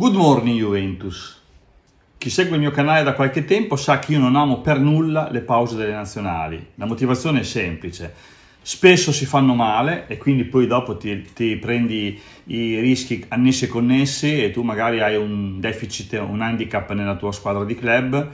Good morning Juventus. Chi segue il mio canale da qualche tempo sa che io non amo per nulla le pause delle nazionali. La motivazione è semplice. Spesso si fanno male e quindi poi dopo ti, ti prendi i rischi annessi e connessi e tu magari hai un deficit, un handicap nella tua squadra di club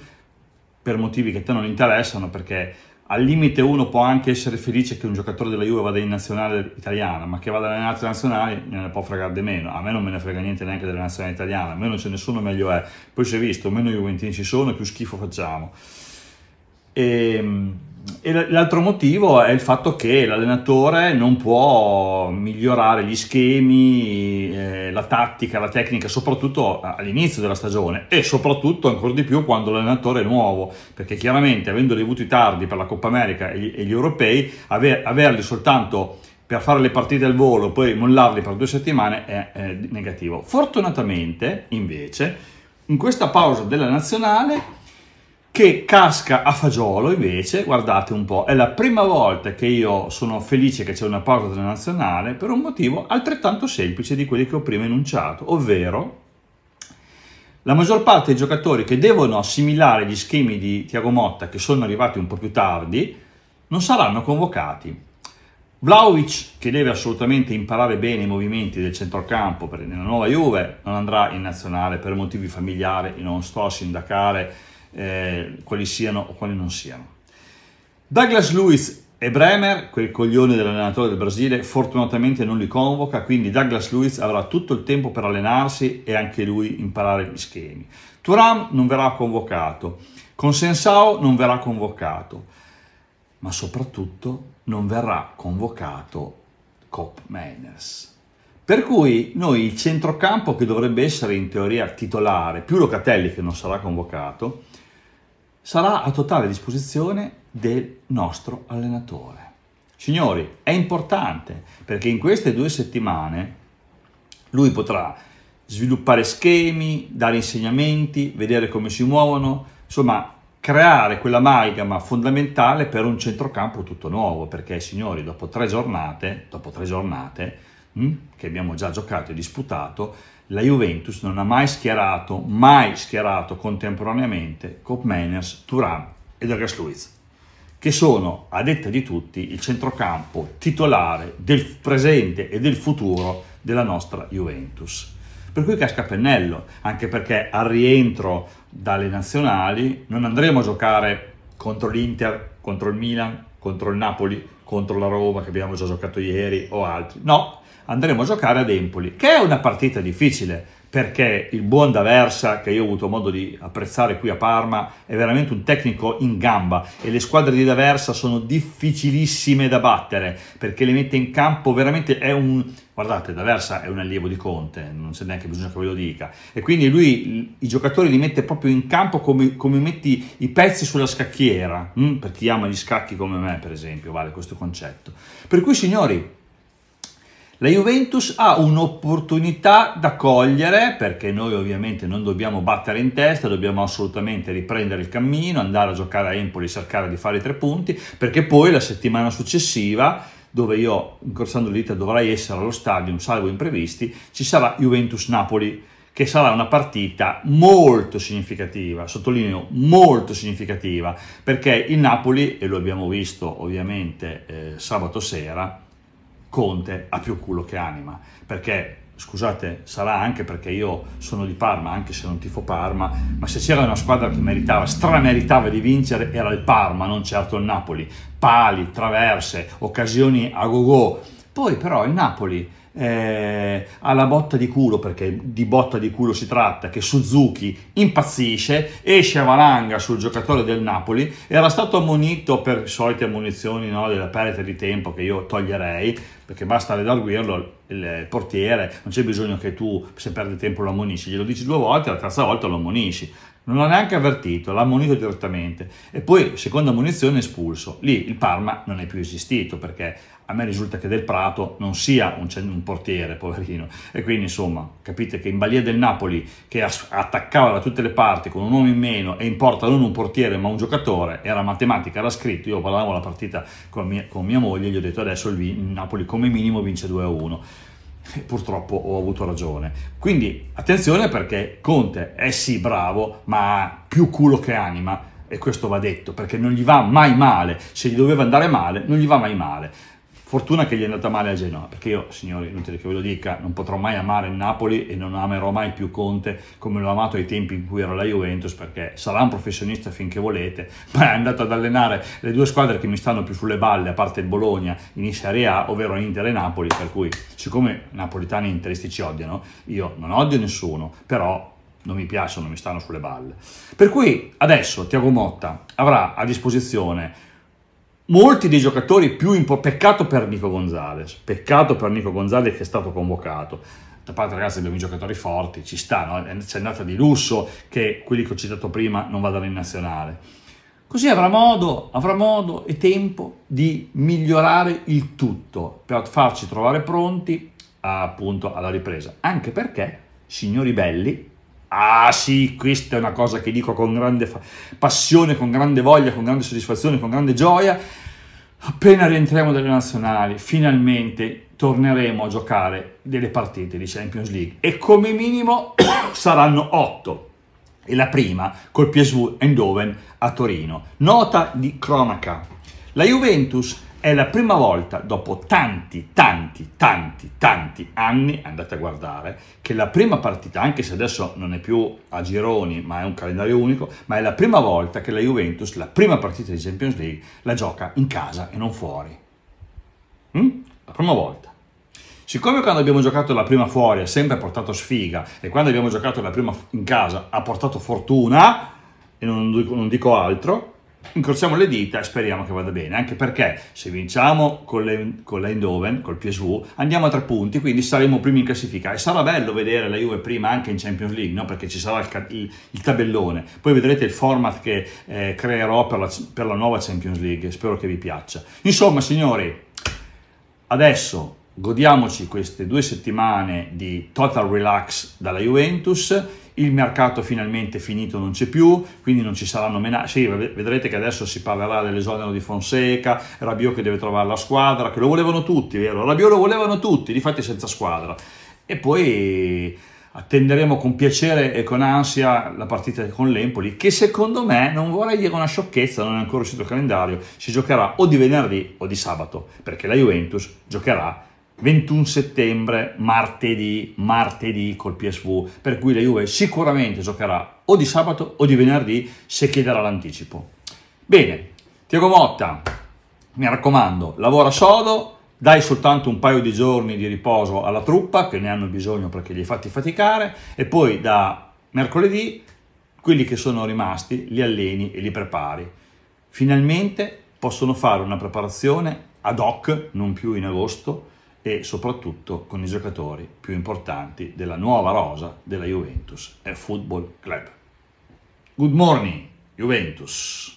per motivi che a te non interessano, perché al limite uno può anche essere felice che un giocatore della Juve vada in nazionale italiana, ma che vada in altre nazionali me ne può fregare di meno. A me non me ne frega niente neanche della nazionale italiana, a meno ce ne sono meglio è. Poi si è visto, meno juventini ci sono, più schifo facciamo. E, ehm, e l'altro motivo è il fatto che l'allenatore non può migliorare gli schemi, eh, la tattica, la tecnica, soprattutto all'inizio della stagione e soprattutto ancora di più quando l'allenatore è nuovo, perché chiaramente avendo avuti tardi per la Coppa America e gli, europei, aver, averli soltanto per fare le partite al volo, e poi mollarli per due settimane è, è negativo. Fortunatamente, invece, in questa pausa della nazionale che casca a fagiolo invece, guardate un po', è la prima volta che io sono felice che c'è una pausa della nazionale per un motivo altrettanto semplice di quelli che ho prima enunciato, ovvero la maggior parte dei giocatori che devono assimilare gli schemi di Tiago Motta, che sono arrivati un po' più tardi, non saranno convocati. Vlaovic, che deve assolutamente imparare bene i movimenti del centrocampo per, nella nuova Juve, non andrà in nazionale per motivi familiari e non sto a sindacare eh, quali siano o quali non siano. Douglas Lewis e Bremer, quel coglione dell'allenatore del Brasile, fortunatamente non li convoca, quindi Douglas Luiz avrà tutto il tempo per allenarsi e anche lui imparare gli schemi. Turam non verrà convocato, Consensao non verrà convocato, ma soprattutto non verrà convocato Cop Manners. Per cui noi il centrocampo che dovrebbe essere in teoria titolare, più Locatelli che non sarà convocato, sarà a totale disposizione del nostro allenatore. Signori, è importante perché in queste due settimane lui potrà sviluppare schemi, dare insegnamenti, vedere come si muovono, insomma creare quell'amalgama fondamentale per un centrocampo tutto nuovo, perché signori, dopo tre giornate, dopo tre giornate mh, hm, che abbiamo già giocato e disputato, la Juventus non ha mai schierato, mai schierato contemporaneamente Turan e ed Luiz, che sono, a detta di tutti, il centrocampo titolare del presente e del futuro della nostra Juventus. Per cui casca pennello, anche perché al rientro dalle nazionali non andremo a giocare contro l'Inter, contro il Milan, contro il Napoli, contro la Roma che abbiamo già giocato ieri o altri. No, andremo a giocare ad Empoli, che è una partita difficile perché il buon D'Aversa, che io ho avuto modo di apprezzare qui a Parma, è veramente un tecnico in gamba e le squadre di D'Aversa sono difficilissime da battere perché le mette in campo veramente è un... Guardate, D'Aversa è un allievo di Conte, non c'è neanche bisogno che ve lo dica. E quindi lui i giocatori li mette proprio in campo come, come metti i pezzi sulla scacchiera, mm? per chi ama gli scacchi come me, per esempio, vale questo concetto. Per cui, signori, la Juventus ha un'opportunità da cogliere perché noi ovviamente non dobbiamo battere in testa, dobbiamo assolutamente riprendere il cammino, andare a giocare a Empoli, cercare di fare i tre punti, perché poi la settimana successiva, dove io incrociando le dita dovrai essere allo stadio, salvo imprevisti, ci sarà Juventus-Napoli che sarà una partita molto significativa, sottolineo molto significativa, perché il Napoli, e lo abbiamo visto ovviamente eh, sabato sera, Conte ha più culo che anima, perché scusate, sarà anche perché io sono di Parma, anche se non tifo Parma, ma se c'era una squadra che meritava, strameritava di vincere, era il Parma, non certo il Napoli. Pali, traverse, occasioni a go-go. Poi però il Napoli eh, alla botta di culo, perché di botta di culo si tratta, che Suzuki impazzisce, esce a valanga sul giocatore del Napoli, era stato ammonito per solite ammonizioni no, della perdita di tempo che io toglierei, perché basta redarguirlo il portiere, non c'è bisogno che tu se perdi tempo lo ammonisci, glielo dici due volte, la terza volta lo ammonisci, non l'ha neanche avvertito, l'ha ammonito direttamente e poi seconda munizione espulso. Lì il Parma non è più esistito perché a me risulta che Del Prato non sia un, un portiere, poverino. E quindi insomma, capite che in balia del Napoli che attaccava da tutte le parti con un uomo in meno e in porta non un portiere ma un giocatore, era matematica, era scritto, io parlavo la partita con mia, con mia moglie e gli ho detto adesso il, il Napoli come minimo vince 2-1 purtroppo ho avuto ragione. Quindi attenzione perché Conte è sì bravo, ma ha più culo che anima e questo va detto perché non gli va mai male, se gli doveva andare male non gli va mai male. Fortuna che gli è andata male a Genoa, perché io, signori, inutile che ve lo dica, non potrò mai amare il Napoli e non amerò mai più Conte come l'ho amato ai tempi in cui ero la Juventus, perché sarà un professionista finché volete, ma è andato ad allenare le due squadre che mi stanno più sulle balle, a parte il Bologna, in Serie A, ovvero Inter e Napoli, per cui siccome napolitani e interisti ci odiano, io non odio nessuno, però non mi piacciono, mi stanno sulle balle. Per cui adesso Tiago Motta avrà a disposizione molti dei giocatori più importanti, peccato per Nico Gonzalez, peccato per Nico Gonzalez che è stato convocato, da parte ragazzi abbiamo i giocatori forti, ci sta, no? c'è andata di lusso che quelli che ho citato prima non vadano in nazionale. Così avrà modo, avrà modo e tempo di migliorare il tutto per farci trovare pronti appunto alla ripresa, anche perché, signori belli, Ah sì, questa è una cosa che dico con grande passione, con grande voglia, con grande soddisfazione, con grande gioia. Appena rientriamo dalle nazionali, finalmente torneremo a giocare delle partite di Champions League e come minimo saranno otto. E la prima col PSV Eindhoven a Torino. Nota di cronaca. La Juventus è la prima volta dopo tanti, tanti, tanti, tanti anni, andate a guardare, che la prima partita, anche se adesso non è più a gironi, ma è un calendario unico, ma è la prima volta che la Juventus, la prima partita di Champions League, la gioca in casa e non fuori. Mm? La prima volta. Siccome quando abbiamo giocato la prima fuori ha sempre portato sfiga e quando abbiamo giocato la prima in casa ha portato fortuna, e non dico, non dico altro, incrociamo le dita e speriamo che vada bene, anche perché se vinciamo con, le, con col PSV, andiamo a tre punti, quindi saremo primi in classifica e sarà bello vedere la Juve prima anche in Champions League, no? perché ci sarà il, il, il, tabellone, poi vedrete il format che eh, creerò per la, per la nuova Champions League, spero che vi piaccia. Insomma signori, adesso godiamoci queste due settimane di total relax dalla Juventus il mercato finalmente finito non c'è più, quindi non ci saranno menate. Sì, vedrete che adesso si parlerà dell'esonero di Fonseca, Rabiot che deve trovare la squadra, che lo volevano tutti, vero? Rabiot lo volevano tutti, difatti senza squadra. E poi attenderemo con piacere e con ansia la partita con l'Empoli, che secondo me, non vorrei dire una sciocchezza, non è ancora uscito il calendario, si giocherà o di venerdì o di sabato, perché la Juventus giocherà 21 settembre, martedì, martedì col PSV, per cui la Juve sicuramente giocherà o di sabato o di venerdì se chiederà l'anticipo. Bene, Tiago Motta, mi raccomando, lavora sodo, dai soltanto un paio di giorni di riposo alla truppa, che ne hanno bisogno perché li hai fatti faticare, e poi da mercoledì quelli che sono rimasti li alleni e li prepari. Finalmente possono fare una preparazione ad hoc, non più in agosto, e soprattutto con i giocatori più importanti della nuova rosa della Juventus e Football Club. Good morning, Juventus!